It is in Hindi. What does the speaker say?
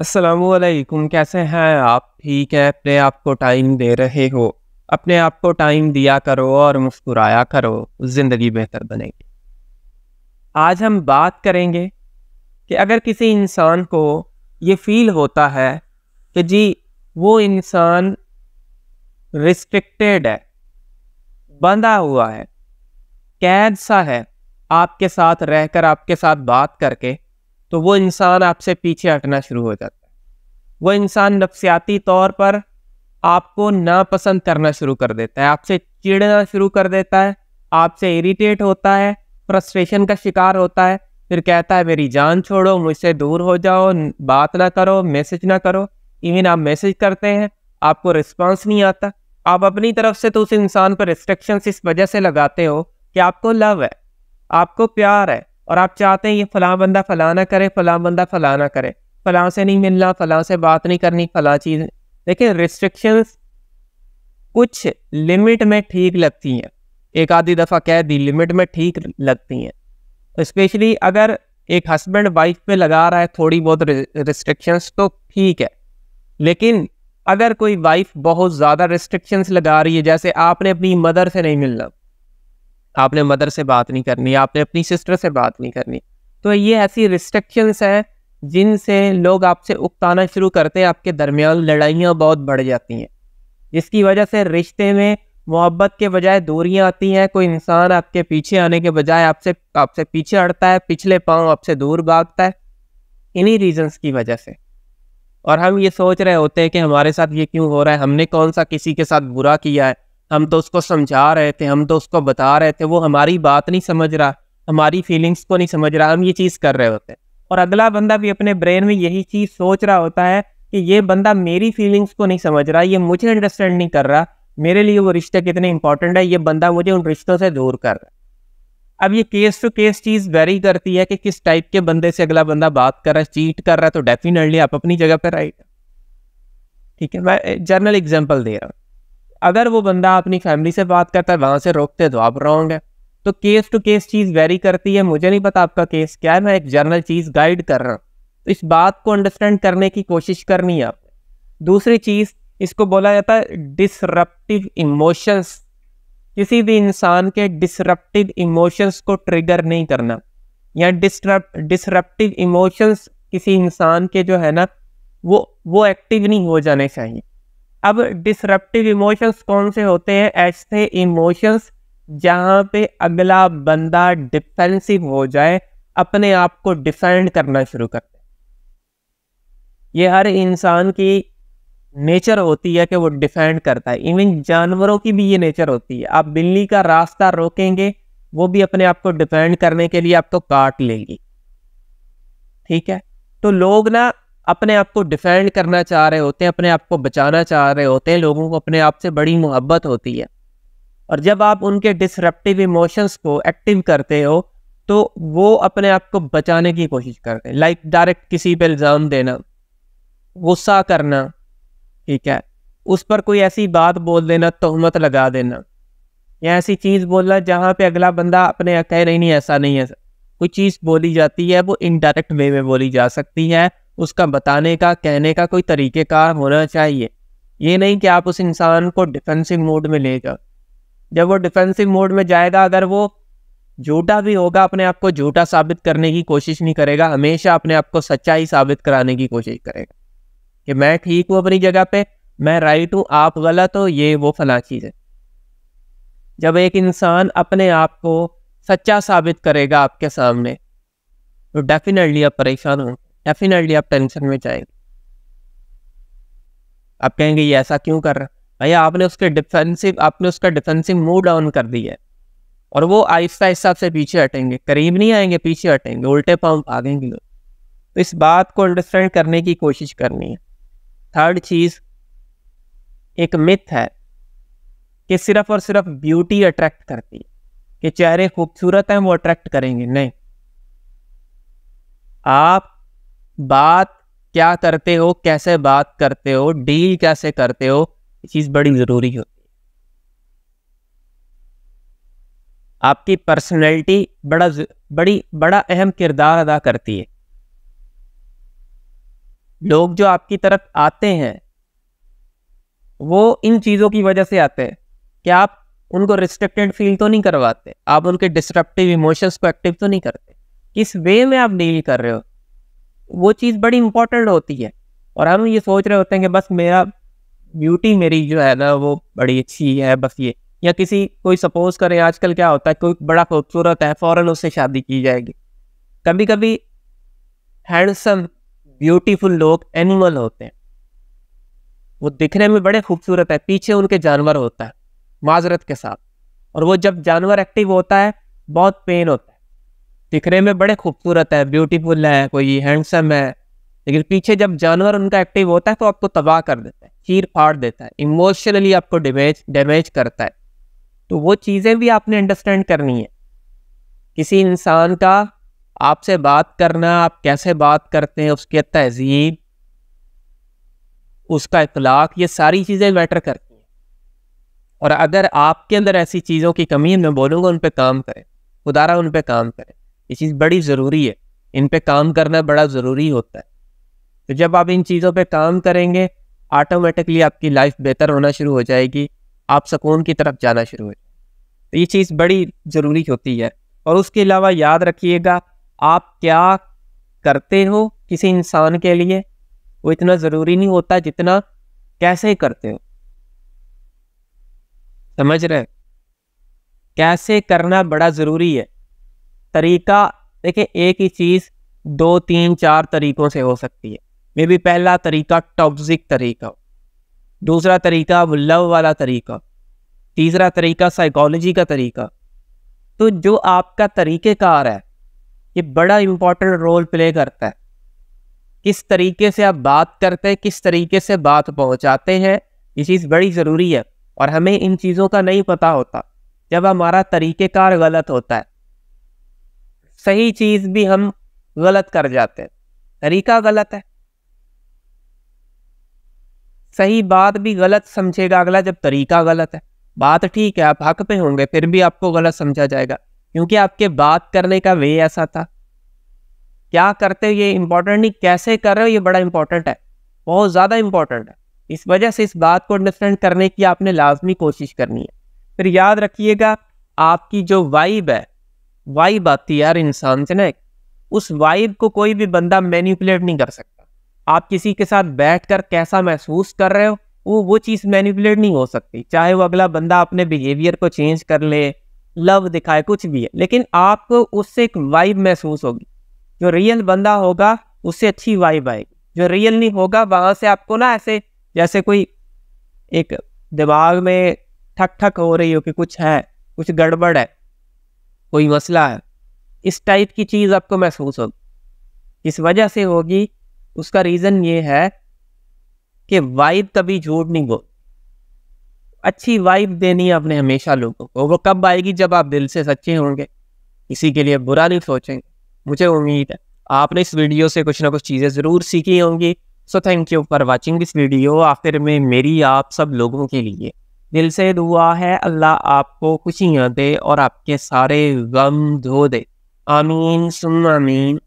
असलकुम कैसे हैं आप ठीक है अपने आप को टाइम दे रहे हो अपने आप को टाइम दिया करो और मुस्कुराया करो ज़िंदगी बेहतर बनेगी आज हम बात करेंगे कि अगर किसी इंसान को ये फील होता है कि जी वो इंसान रिस्ट्रिक्टेड है बंधा हुआ है कैद सा है आपके साथ रहकर आपके साथ बात करके तो वो इंसान आपसे पीछे हटना शुरू हो जाता है वो इंसान नफसियाती तौर पर आपको नापसंद करना शुरू कर देता है आपसे चिड़ना शुरू कर देता है आपसे इरिटेट होता है फ्रस्ट्रेशन का शिकार होता है फिर कहता है मेरी जान छोड़ो मुझसे दूर हो जाओ बात ना करो मैसेज ना करो इवन आप मैसेज करते हैं आपको रिस्पांस नहीं आता आप अपनी तरफ से तो उस इंसान पर रिस्ट्रिक्शंस इस वजह से लगाते हो कि आपको लव है आपको प्यार है और आप चाहते हैं ये फलां बंदा फलाना करे फलां बंदा फलाना करे फलां से नहीं मिलना फलां से बात नहीं करनी फलां चीज़ लेकिन रिस्ट्रिक्शंस कुछ लिमिट में ठीक लगती हैं एक आधी दफ़ा कह दी लिमिट में ठीक लगती हैं स्पेशली अगर एक हस्बैंड वाइफ पे लगा रहा है थोड़ी बहुत रिस्ट्रिक्शंस तो ठीक है लेकिन अगर कोई वाइफ बहुत ज़्यादा रिस्ट्रिक्शंस लगा रही है जैसे आपने अपनी मदर से नहीं मिलना आपने मदर से बात नहीं करनी आपने अपनी सिस्टर से बात नहीं करनी तो ये ऐसी रिस्ट्रिक्शंस हैं जिनसे लोग आपसे उकताना शुरू करते हैं आपके दरमियान लड़ाइयाँ बहुत बढ़ जाती हैं जिसकी वजह से रिश्ते में मोहब्बत के बजाय दूरियाँ आती हैं कोई इंसान आपके पीछे आने के बजाय आपसे आपसे पीछे अड़ता है पिछले पाँव आपसे दूर भागता है इन्हीं रीजंस की वजह से और हम ये सोच रहे होते हैं कि हमारे साथ ये क्यों हो रहा है हमने कौन सा किसी के साथ बुरा किया है हम तो उसको समझा रहे थे हम तो उसको बता रहे थे वो हमारी बात नहीं समझ रहा हमारी फीलिंग्स को नहीं समझ रहा हम ये चीज़ कर रहे होते हैं और अगला बंदा भी अपने ब्रेन में यही चीज़ सोच रहा होता है कि ये बंदा मेरी फीलिंग्स को नहीं समझ रहा ये मुझे अंडरस्टैंड नहीं कर रहा मेरे लिए वो रिश्ते कितने इंपॉर्टेंट है ये बंदा मुझे उन रिश्तों से दूर कर रहा है अब ये केस टू केस चीज़ वेरी करती है कि किस टाइप के बंदे से अगला बंदा बात कर रहा है चीट कर रहा है तो डेफिनेटली आप अपनी जगह पर राइट ठीक है मैं जर्नल एग्जाम्पल दे रहा हूँ अगर वो बंदा अपनी फैमिली से बात करता है वहाँ से रोकते तो आप रॉन्ग है तो केस टू केस चीज़ वेरी करती है मुझे नहीं पता आपका केस क्या है मैं एक जर्नल चीज़ गाइड कर रहा हूँ तो इस बात को अंडरस्टैंड करने की कोशिश करनी है आपने दूसरी चीज़ इसको बोला जाता है डिसरप्टिव इमोशंस किसी भी इंसान के डिसरप्टिव इमोशंस को ट्रिगर नहीं करना या डिस्टरप डिसरप्टिव इमोशंस किसी इंसान के जो है ना वो वो एक्टिव नहीं हो जाने चाहिए अब डिसरप्टिव इमोशंस कौन से होते हैं ऐसे इमोशंस जहां पे अगला बंदा डिफेंसिव हो जाए अपने आप को डिफेंड करना शुरू कर ये हर इंसान की नेचर होती है कि वो डिफेंड करता है इवन जानवरों की भी ये नेचर होती है आप बिल्ली का रास्ता रोकेंगे वो भी अपने आप को डिफेंड करने के लिए आपको काट लेगी ठीक है तो लोग ना अपने आप को डिफेंड करना चाह रहे होते हैं अपने आप को बचाना चाह रहे होते हैं लोगों को अपने आप से बड़ी मोहब्बत होती है और जब आप उनके डिसरप्टिव इमोशंस को एक्टिव करते हो तो वो अपने आप को बचाने की कोशिश करते हैं लाइक डायरेक्ट किसी पे इल्ज़ाम देना गुस्सा करना ठीक है उस पर कोई ऐसी बात बोल देना तोहमत लगा देना या ऐसी चीज़ बोलना जहाँ पे अगला बंदा अपने कह रही नहीं ऐसा नहीं है कोई चीज़ बोली जाती है वो इनडायरेक्ट वे में बोली जा सकती है उसका बताने का कहने का कोई तरीक़ेकार होना चाहिए ये नहीं कि आप उस इंसान को डिफेंसिव मोड में ले जाओ जब वो डिफेंसिव मोड में जाएगा अगर वो झूठा भी होगा अपने आप को झूठा साबित करने की कोशिश नहीं करेगा हमेशा अपने आप को सच्चाई साबित कराने की कोशिश करेगा कि मैं ठीक हूँ अपनी जगह पे मैं राइट हूँ आप गलत हो ये वो फला चीज़ है जब एक इंसान अपने आप को सच्चा साबित करेगा आपके सामने तो डेफिनेटली आप परेशान होंगे डेफिनेटली आप टेंशन में जाएंगे आप कहेंगे ये ऐसा क्यों कर रहा भैया आपने उसके डिफेंसिव आपने उसका डिफेंसिव मूव डाउन कर दिया है और वो आहिस्ता आहिस्ता से पीछे हटेंगे करीब नहीं आएंगे पीछे हटेंगे उल्टे पाँव भागेंगे लोग तो इस बात को अंडरस्टैंड करने की कोशिश करनी है थर्ड चीज़ एक मिथ है कि सिर्फ और सिर्फ ब्यूटी अट्रैक्ट करती है कि चेहरे खूबसूरत हैं वो अट्रैक्ट करेंगे नहीं आप बात क्या करते हो कैसे बात करते हो डील कैसे करते हो ये चीज़ बड़ी ज़रूरी होती है आपकी पर्सनैलिटी बड़ा बड़ी बड़ा अहम किरदार अदा करती है लोग जो आपकी तरफ आते हैं वो इन चीज़ों की वजह से आते हैं कि आप उनको रिस्ट्रिक्टेड फील तो नहीं करवाते आप उनके डिस्ट्रप्टिव इमोशंस को एक्टिव तो नहीं करते किस वे में आप डील कर रहे हो वो चीज़ बड़ी इंपॉर्टेंट होती है और हम ये सोच रहे होते हैं कि बस मेरा ब्यूटी मेरी जो है ना वो बड़ी अच्छी है बस ये या किसी कोई सपोज करें आजकल क्या होता है कोई बड़ा खूबसूरत है फ़ौरन उससे शादी की जाएगी कभी कभी हैंडसम ब्यूटीफुल लोग एनिमल होते हैं वो दिखने में बड़े खूबसूरत है पीछे उनके जानवर होता है माजरत के साथ और वो जब जानवर एक्टिव होता है बहुत पेन होता है दिखने में बड़े खूबसूरत है ब्यूटीफुल है कोई हैंडसम है लेकिन पीछे जब जानवर उनका एक्टिव होता है तो आपको तबाह कर देता है चीर फाड़ देता है इमोशनली आपको डैमेज डैमेज करता है तो वो चीज़ें भी आपने अंडरस्टैंड करनी है किसी इंसान का आपसे बात करना आप कैसे बात करते हैं उसकी तहजीब उसका इखलाक ये सारी चीज़ें मैटर करती हैं और अगर आपके अंदर ऐसी चीज़ों की कमी है मैं बोलूँगा उन पर काम करें उदारा उन पर काम करें ये चीज़ बड़ी ज़रूरी है इन पे काम करना बड़ा ज़रूरी होता है तो जब आप इन चीज़ों पे काम करेंगे ऑटोमेटिकली आपकी लाइफ बेहतर होना शुरू हो जाएगी आप सुकून की तरफ जाना शुरू हो जाए तो ये चीज़ बड़ी ज़रूरी होती है और उसके अलावा याद रखिएगा आप क्या करते हो किसी इंसान के लिए वो इतना ज़रूरी नहीं होता जितना कैसे करते हो समझ रहे कैसे करना बड़ा ज़रूरी है तरीका देखिए एक ही चीज़ दो तीन चार तरीकों से हो सकती है मे भी पहला तरीका टॉक्सिक तरीका दूसरा तरीका लव वाला तरीका तीसरा तरीका साइकोलॉजी का तरीका तो जो आपका तरीक़ेकार है ये बड़ा इम्पॉर्टेंट रोल प्ले करता है किस तरीके से आप बात करते हैं किस तरीके से बात पहुंचाते हैं ये चीज़ बड़ी ज़रूरी है और हमें इन चीज़ों का नहीं पता होता जब हमारा तरीक़ेकार गलत होता है सही चीज भी हम गलत कर जाते हैं तरीका गलत है सही बात भी गलत समझेगा अगला जब तरीका गलत है बात ठीक है आप हक पे होंगे फिर भी आपको गलत समझा जाएगा क्योंकि आपके बात करने का वे ऐसा था क्या करते हो ये इंपॉर्टेंट नहीं कैसे कर रहे हो ये बड़ा इंपॉर्टेंट है बहुत ज़्यादा इंपॉर्टेंट है इस वजह से इस बात को अंडरस्टैंड करने की आपने लाजमी कोशिश करनी है फिर याद रखिएगा आपकी जो वाइब है वाइब आती है यार इंसान से ना उस वाइब को कोई भी बंदा मैन्यूपुलेट नहीं कर सकता आप किसी के साथ बैठ कर कैसा महसूस कर रहे हो वो वो चीज़ मैन्यूपुलेट नहीं हो सकती चाहे वो अगला बंदा अपने बिहेवियर को चेंज कर ले लव दिखाए कुछ भी है लेकिन आपको उससे एक वाइब महसूस होगी जो रियल बंदा होगा उससे अच्छी वाइब आएगी जो रियल नहीं होगा वहाँ से आपको ना ऐसे जैसे कोई एक दिमाग में ठक ठक हो रही हो कि कुछ है कुछ गड़बड़ है कोई मसला है इस टाइप की चीज़ आपको महसूस होगी इस वजह से होगी उसका रीज़न ये है कि वाइब कभी झूठ नहीं बोल अच्छी वाइब देनी है अपने हमेशा लोगों को वो कब आएगी जब आप दिल से सच्चे होंगे किसी के लिए बुरा नहीं सोचेंगे मुझे उम्मीद है आपने इस वीडियो से कुछ ना कुछ चीज़ें ज़रूर सीखी होंगी so thank you for watching this video आखिर में मेरी आप सब लोगों के लिए दिल से दुआ है अल्लाह आपको खुशियाँ दे और आपके सारे गम धो दे आमीन सुन आमीन